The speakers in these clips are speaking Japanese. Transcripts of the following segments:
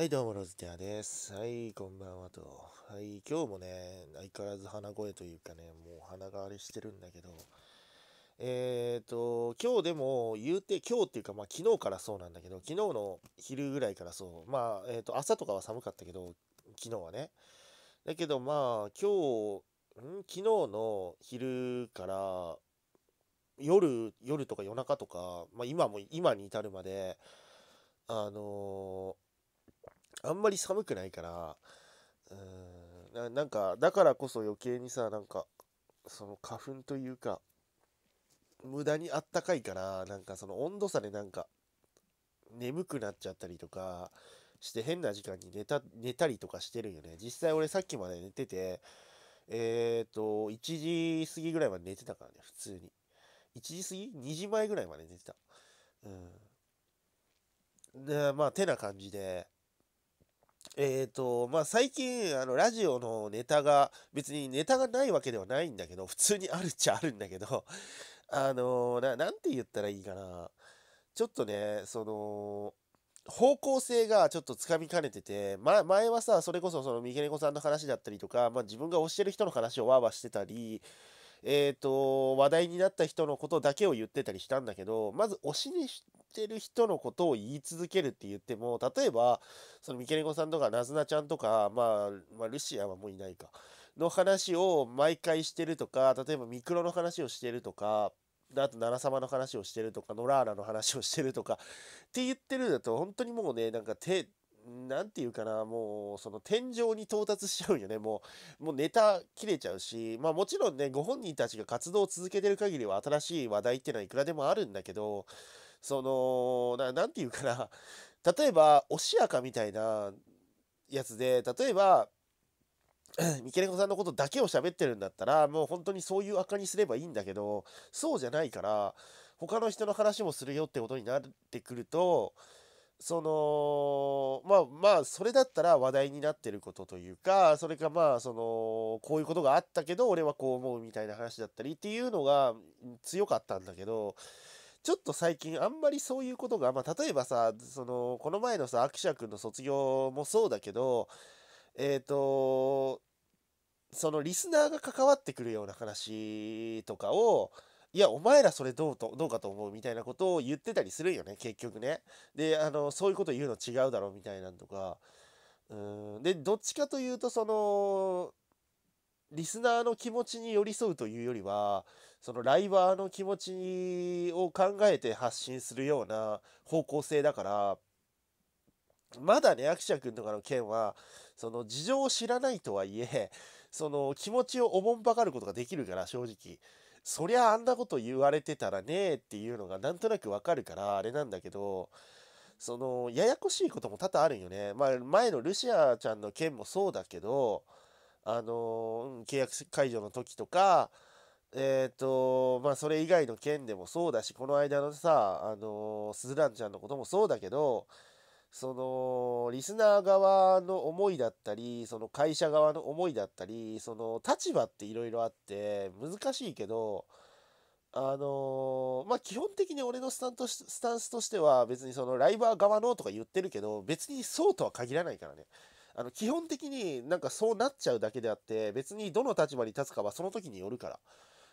はい、どうも、ロズティアです。はい、こんばんはと。はい、今日もね、相変わらず鼻声というかね、もう鼻があれしてるんだけど、えっ、ー、と、今日でも言うて、今日っていうか、まあ昨日からそうなんだけど、昨日の昼ぐらいからそう、まあ、えっ、ー、と、朝とかは寒かったけど、昨日はね。だけどまあ、今日、ん昨日の昼から、夜、夜とか夜中とか、まあ今も、今に至るまで、あのーあんまり寒くないからうんななんかだからこそ余計にさなんかその花粉というか無駄にあったかいからなんかその温度差でなんか眠くなっちゃったりとかして変な時間に寝た寝たりとかしてるよね実際俺さっきまで寝ててえっ、ー、と1時過ぎぐらいまで寝てたからね普通に1時過ぎ ?2 時前ぐらいまで寝てたうんでまあてな感じでえっ、ー、と、まあ、最近、あの、ラジオのネタが、別にネタがないわけではないんだけど、普通にあるっちゃあるんだけど、あのな、なんて言ったらいいかな。ちょっとね、その、方向性がちょっとつかみかねてて、ま、前はさ、それこそその三毛猫さんの話だったりとか、まあ、自分が教える人の話をわーわーしてたり、えっ、ー、と、話題になった人のことだけを言ってたりしたんだけど、まず推しにってる人のことを言い続けるって言っても例えばそのミケネコさんとかナズナちゃんとか、まあ、まあルシアはもういないかの話を毎回してるとか例えばミクロの話をしてるとかあと、奈良様の話をしてるとか、ノラーラの話をしてるとか、って言ってるんだと、本当にもうね、なんか手、なんていうかな、もう、その天井に到達しちゃうよね、もう、もうネタ切れちゃうし、まあもちろんね、ご本人たちが活動を続けてる限りは新しい話題っていうのはいくらでもあるんだけど、そのななんていうかな 例えばおしやかみたいなやつで例えば三毛猫さんのことだけを喋ってるんだったらもう本当にそういう赤にすればいいんだけどそうじゃないから他の人の話もするよってことになってくるとそのまあまあそれだったら話題になってることというかそれかまあそのこういうことがあったけど俺はこう思うみたいな話だったりっていうのが強かったんだけどちょっと最近あんまりそういうことが、まあ、例えばさ、その、この前のさ、アクシャ君の卒業もそうだけど、えっ、ー、と、そのリスナーが関わってくるような話とかを、いや、お前らそれどうと、どうかと思うみたいなことを言ってたりするよね、結局ね。で、あの、そういうこと言うの違うだろうみたいなんとか。うん。で、どっちかというと、その、リスナーの気持ちに寄り添うというよりは、そのライバーの気持ちを考えて発信するような方向性だから、まだね、アクシャ君とかの件は、その事情を知らないとはいえ、その気持ちをおもんばかることができるから、正直。そりゃあんなこと言われてたらねっていうのがなんとなくわかるから、あれなんだけど、その、ややこしいことも多々あるんよね。まあ、前のルシアちゃんの件もそうだけど、あの、契約解除の時とか、えっ、ー、と、まあ、それ以外の件でもそうだし、この間のさ、あのー、スズランちゃんのこともそうだけど、その、リスナー側の思いだったり、その会社側の思いだったり、その立場っていろいろあって、難しいけど、あのー、まあ、基本的に俺のスタントスタンスとしては、別にそのライバー側のとか言ってるけど、別にそうとは限らないからね。あの、基本的になんかそうなっちゃうだけであって、別にどの立場に立つかはその時によるから。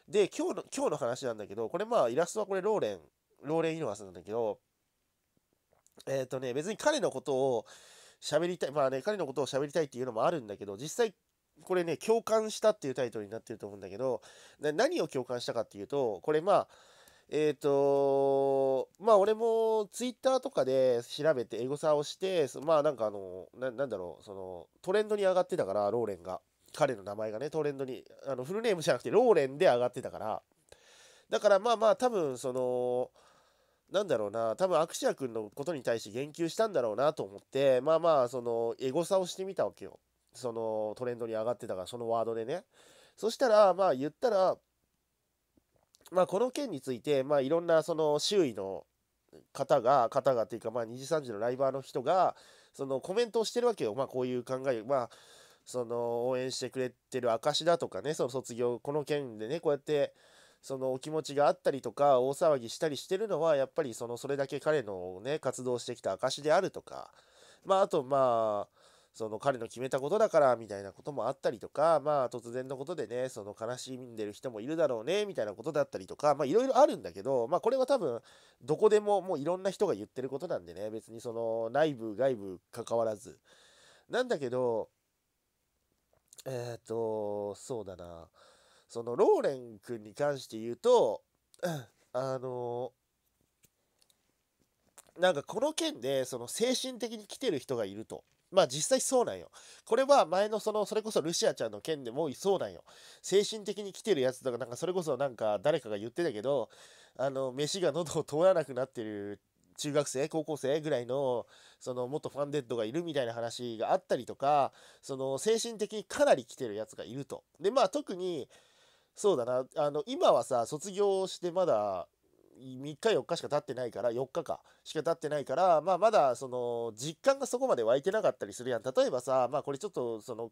で、今日の、今日の話なんだけど、これまあ、イラストはこれ、ローレン、ローレン・イノワスなんだけど、えっ、ー、とね、別に彼のことを喋りたい、まあね、彼のことを喋りたいっていうのもあるんだけど、実際、これね、共感したっていうタイトルになってると思うんだけど、何を共感したかっていうと、これまあ、えっ、ー、とまあ俺もツイッターとかで調べてエゴサをして、まあなんかあの、ななんだろう、そのトレンドに上がってたから、ローレンが。彼の名前がね、トレンドに、あのフルネームじゃなくてローレンで上がってたから、だからまあまあ、多分その、なんだろうな、多分アクシア君のことに対して言及したんだろうなと思って、まあまあ、その、エゴサをしてみたわけよ。そのトレンドに上がってたから、そのワードでね。そしたら、まあ言ったら、まあこの件について、まあいろんなその周囲の方が、方がっていうか、まあ2時3時のライバーの人が、そのコメントをしてるわけよ。まあこういう考え、まあその応援してくれてる証だとかねその卒業この件でねこうやってそのお気持ちがあったりとか大騒ぎしたりしてるのはやっぱりそのそれだけ彼のね活動してきた証であるとかまああとまあその彼の決めたことだからみたいなこともあったりとかまあ突然のことでねその悲しんでる人もいるだろうねみたいなことだったりとかまあいろいろあるんだけどまあこれは多分どこでももういろんな人が言ってることなんでね別にその内部外部関わらずなんだけどえっ、ー、と、そうだな。その、ローレン君に関して言うと、あの、なんかこの件で、その精神的に来てる人がいると。まあ実際そうなんよ。これは前のその、それこそルシアちゃんの件でもいそうなんよ。精神的に来てるやつとか、なんかそれこそなんか誰かが言ってたけど、あの、飯が喉を通らなくなってる中学生、高校生ぐらいの、その、元ファンデッドがいるみたいな話があったりとか、その、精神的にかなり来てるやつがいると。で、まあ、特に、そうだな、あの、今はさ、卒業してまだ、3日4日しか経ってないから4日かしか経ってないからまあまだその実感がそこまで湧いてなかったりするやん例えばさまあこれちょっとその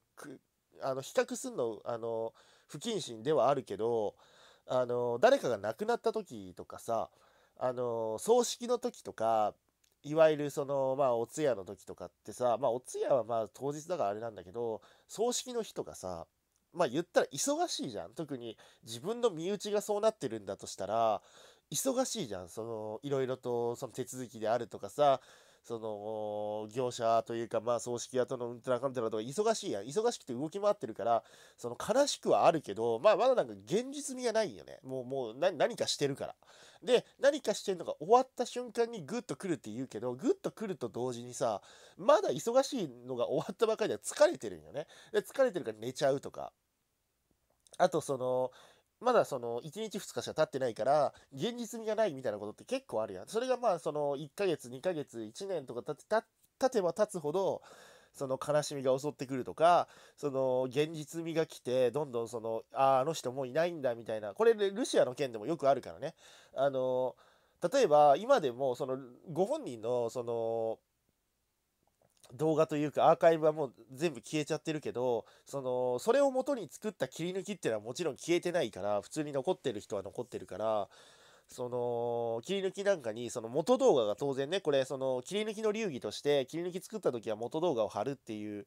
あの比較すんのあの不謹慎ではあるけどあの誰かが亡くなった時とかさあの葬式の時とかいわゆるそのまあお通夜の時とかってさまあお通夜はまあ当日だからあれなんだけど葬式の日とかさまあ言ったら忙しいじゃん特に自分の身内がそうなってるんだとしたら忙しいじゃんそのいろいろとその手続きであるとかさその、業者というか、まあ、葬式屋とのうんたらかんたらとか、忙しいやん。忙しくて動き回ってるから、その、悲しくはあるけど、まあ、まだなんか現実味がないよね。もう、もう何、何かしてるから。で、何かしてるのが終わった瞬間にグッと来るって言うけど、グッと来ると同時にさ、まだ忙しいのが終わったばかりでは疲れてるんよね。で、疲れてるから寝ちゃうとか。あと、その、まだその1日2日しか経ってないから現実味がないみたいなことって結構あるやん。それがまあその1ヶ月2ヶ月1年とか経て経てば経つほどその悲しみが襲ってくるとかその現実味が来てどんどんそのあああの人もういないんだみたいなこれルシアの件でもよくあるからね。あの例えば今でもそのご本人のその動画というかアーカイブはもう全部消えちゃってるけどそのそれを元に作った切り抜きっていうのはもちろん消えてないから普通に残ってる人は残ってるからその切り抜きなんかにその元動画が当然ねこれその切り抜きの流儀として切り抜き作った時は元動画を貼るっていう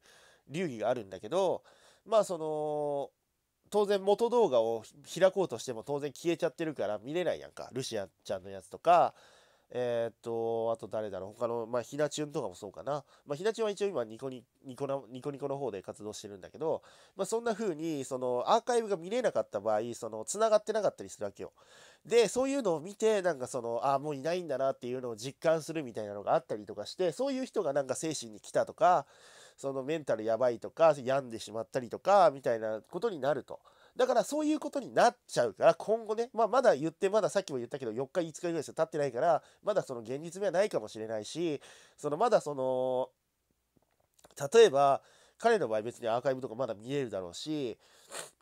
流儀があるんだけどまあその当然元動画を開こうとしても当然消えちゃってるから見れないやんかルシアちゃんのやつとかえー、っと、あと誰だろう他の、まあ、ひなちゅんとかもそうかな。まあ、ひなちゅんは一応今ニコニ、ニコニコニコの方で活動してるんだけど、まあ、そんな風に、その、アーカイブが見れなかった場合、その、繋がってなかったりするわけよ。で、そういうのを見て、なんかその、ああ、もういないんだなっていうのを実感するみたいなのがあったりとかして、そういう人がなんか精神に来たとか、そのメンタルやばいとか、病んでしまったりとか、みたいなことになると。だからそういうことになっちゃうから、今後ね、まあまだ言って、まださっきも言ったけど、4日、5日ぐらいしか経ってないから、まだその現実味はないかもしれないし、そのまだその、例えば、彼の場合別にアーカイブとかまだ見れるだろうし、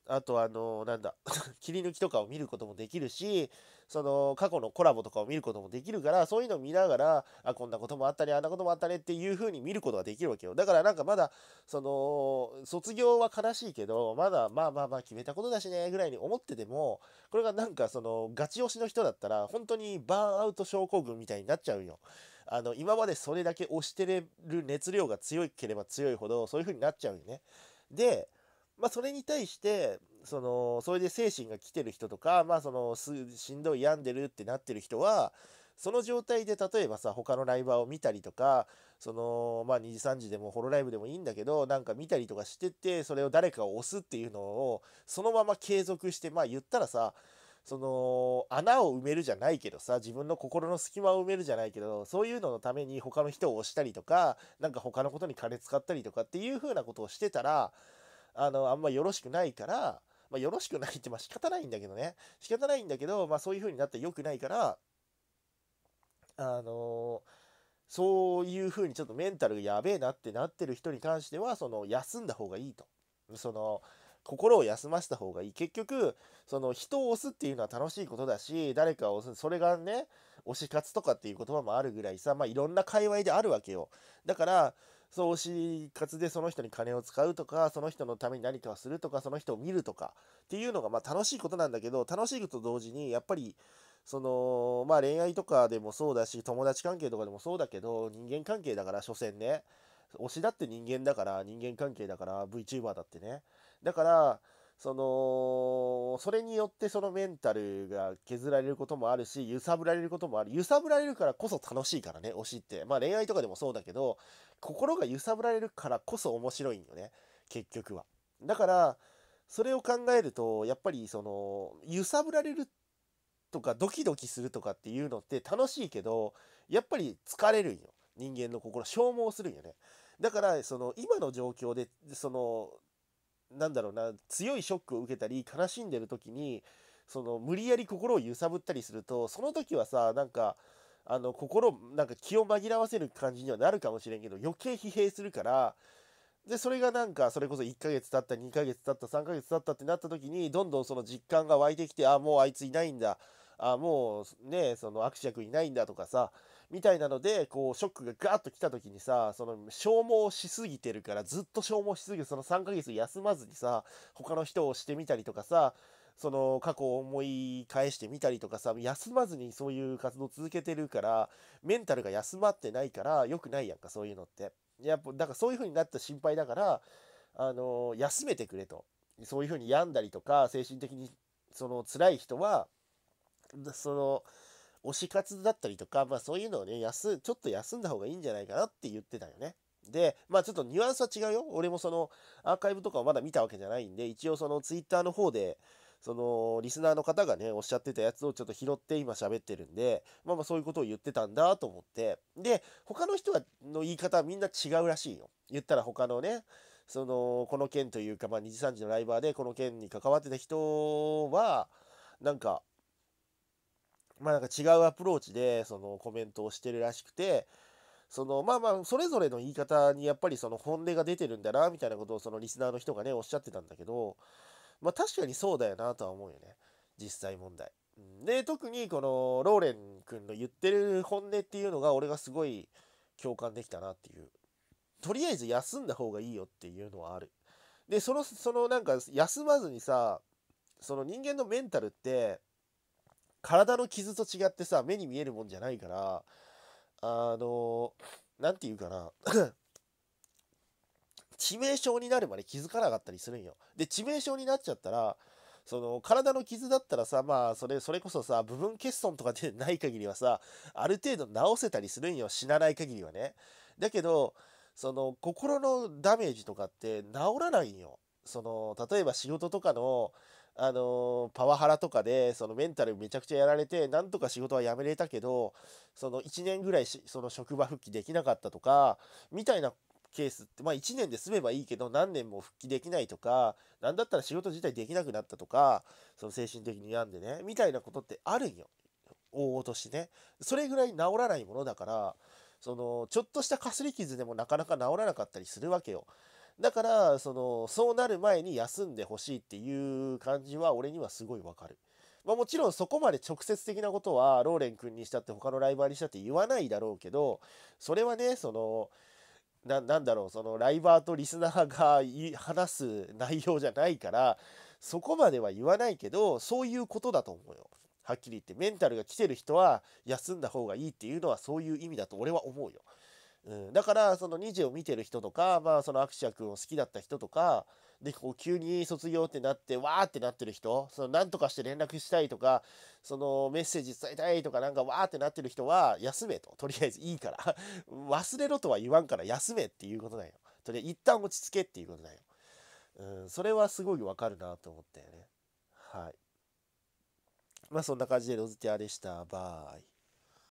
あとあのなんだ、切り抜きとかを見ることもできるし、その過去のコラボとかを見ることもできるからそういうのを見ながらあこんなこともあったねあんなこともあったねっていう風に見ることができるわけよだからなんかまだその卒業は悲しいけどまだまあまあまあ決めたことだしねぐらいに思っててもこれがなんかそのガチ推しの人だったら本当にバーンアウト症候群みたいになっちゃうよ。あの今までそれだけ推してれる熱量が強ければ強いほどそういう風になっちゃうよね。で、まあ、それに対してそのそれで精神が来てる人とかまあそのしんどい病んでるってなってる人はその状態で例えばさ他のライバーを見たりとかそのまあ2時3時でもホロライブでもいいんだけどなんか見たりとかしててそれを誰かを押すっていうのをそのまま継続してまあ言ったらさその穴を埋めるじゃないけどさ自分の心の隙間を埋めるじゃないけどそういうののために他の人を押したりとかなんか他のことに金使ったりとかっていう風なことをしてたらあのあんまよろしくないからまあ、よろしくないって、まあ、仕方ないんだけどね。仕方ないんだけど、まあ、そういう風になって良くないから、あのそういう風にちょっとメンタルがやべえなってなってる人に関しては、その、休んだ方がいいと。その、心を休ませた方がいい。結局、その人を押すっていうのは楽しいことだし、誰かを押す、それがね、推し活とかっていう言葉もあるぐらいさ、まあいろんな界隈であるわけよ。だから、そう推し活でその人に金を使うとかその人のために何かをするとかその人を見るとかっていうのがまあ楽しいことなんだけど楽しいことと同時にやっぱりそのまあ恋愛とかでもそうだし友達関係とかでもそうだけど人間関係だから所詮ね推しだって人間だから人間関係だから VTuber だってねだからその、それによってそのメンタルが削られることもあるし、揺さぶられることもある。揺さぶられるからこそ楽しいからね、推しって。まあ恋愛とかでもそうだけど、心が揺さぶられるからこそ面白いんよね、結局は。だから、それを考えると、やっぱりその、揺さぶられるとかドキドキするとかっていうのって楽しいけど、やっぱり疲れるんよ。人間の心、消耗するんよね。だから、その、今の状況で、その、なんだろうな強いショックを受けたり悲しんでる時にその無理やり心を揺さぶったりするとその時はさなんかあの心なんか気を紛らわせる感じにはなるかもしれんけど余計疲弊するからでそれがなんかそれこそ1ヶ月経った2ヶ月経った3ヶ月経ったってなった時にどんどんその実感が湧いてきてあもうあいついないんだあもうねその悪爵いないんだとかさみたいなので、こう、ショックがガーッと来た時にさ、その、消耗しすぎてるから、ずっと消耗しすぎる、その3ヶ月休まずにさ、他の人をしてみたりとかさ、その過去を思い返してみたりとかさ、休まずにそういう活動続けてるから、メンタルが休まってないから、良くないやんか、そういうのって。やっぱ、だからそういう風になった心配だから、あの休めてくれと。そういう風に病んだりとか、精神的に、その、辛い人は、その、推し活だったりとか、まあそういうのをね、休、ちょっと休んだ方がいいんじゃないかなって言ってたよね。で、まあちょっとニュアンスは違うよ。俺もそのアーカイブとかはまだ見たわけじゃないんで、一応そのツイッターの方で、そのリスナーの方がね、おっしゃってたやつをちょっと拾って今喋ってるんで、まあまあそういうことを言ってたんだと思って。で、他の人の言い方はみんな違うらしいよ。言ったら他のね、その、この件というか、まあ2時3時のライバーでこの件に関わってた人は、なんか、まあなんか違うアプローチでそのコメントをしてるらしくて、そのまあまあそれぞれの言い方にやっぱりその本音が出てるんだなみたいなことをそのリスナーの人がねおっしゃってたんだけど、まあ確かにそうだよなとは思うよね。実際問題。で、特にこのローレン君の言ってる本音っていうのが俺がすごい共感できたなっていう。とりあえず休んだ方がいいよっていうのはある。で、その、そのなんか休まずにさ、その人間のメンタルって、体の傷と違ってさ、目に見えるもんじゃないから、あの、何て言うかな。致命傷になるまで気づかなかったりするんよ。で、致命傷になっちゃったら、その体の傷だったらさ、まあ、それ、それこそさ、部分欠損とかでない限りはさ、ある程度治せたりするんよ。死なない限りはね。だけど、その、心のダメージとかって治らないんよ。その、例えば仕事とかの、あのパワハラとかでそのメンタルめちゃくちゃやられてなんとか仕事は辞めれたけどその1年ぐらいその職場復帰できなかったとかみたいなケースってまあ1年で済めばいいけど何年も復帰できないとか何だったら仕事自体できなくなったとかその精神的に病んでねみたいなことってあるんよ大落としねそれぐらい治らないものだからそのちょっとしたかすり傷でもなかなか治らなかったりするわけよ。だからそのそうなる前に休んでほしいっていう感じは俺にはすごいわかる。まあ、もちろんそこまで直接的なことはローレン君にしたって他のライバーにしたって言わないだろうけどそれはねそのななんだろうそのライバーとリスナーが話す内容じゃないからそこまでは言わないけどそういうことだと思うよはっきり言ってメンタルが来てる人は休んだ方がいいっていうのはそういう意味だと俺は思うようん、だからその2次を見てる人とか、まあ、そのアクシア君を好きだった人とかでこう急に卒業ってなってわーってなってる人その何とかして連絡したいとかそのメッセージ伝えたいとかなんかわーってなってる人は休めととりあえずいいから 忘れろとは言わんから休めっていうことだよとりあえず一旦落ち着けっていうことだよ、うん、それはすごいわかるなと思ったよねはいまあそんな感じでロズティアでしたバイ